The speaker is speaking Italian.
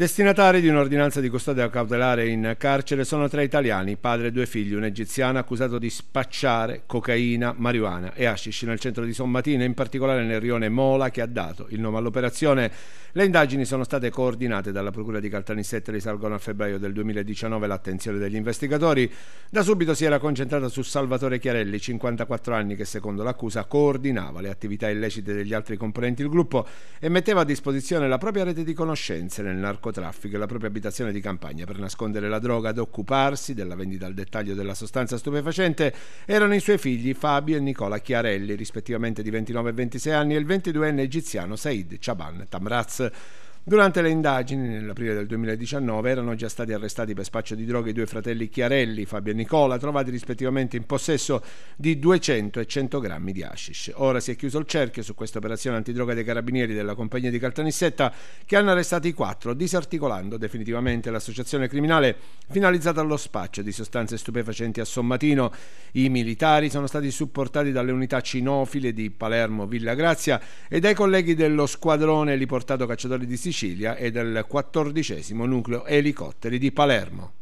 Destinatari di un'ordinanza di custodia cautelare in carcere sono tre italiani, padre e due figli, un egiziano accusato di spacciare cocaina, marijuana e hashish nel centro di Sommatina, in particolare nel rione Mola che ha dato il nome all'operazione. Le indagini sono state coordinate dalla Procura di Caltanissette e risalgono a febbraio del 2019 l'attenzione degli investigatori. Da subito si era concentrata su Salvatore Chiarelli, 54 anni, che secondo l'accusa coordinava le attività illecite degli altri componenti del gruppo e metteva a disposizione la propria rete di conoscenze nel narcotico narcotraffico e la propria abitazione di campagna per nascondere la droga ad occuparsi della vendita al dettaglio della sostanza stupefacente erano i suoi figli Fabio e Nicola Chiarelli, rispettivamente di 29 e 26 anni, e il 22enne egiziano Said Chaban Tamraz. Durante le indagini, nell'aprile del 2019, erano già stati arrestati per spaccio di droga i due fratelli Chiarelli, Fabio e Nicola, trovati rispettivamente in possesso di 200 e 100 grammi di hashish. Ora si è chiuso il cerchio su questa operazione antidroga dei carabinieri della compagnia di Caltanissetta che hanno arrestato i quattro, disarticolando definitivamente l'associazione criminale finalizzata allo spaccio di sostanze stupefacenti a Sommatino. I militari sono stati supportati dalle unità cinofile di Palermo Villa Grazia e dai colleghi dello squadrone Liportato Cacciatori di Sicilia Sicilia e del 14 nucleo elicotteri di Palermo.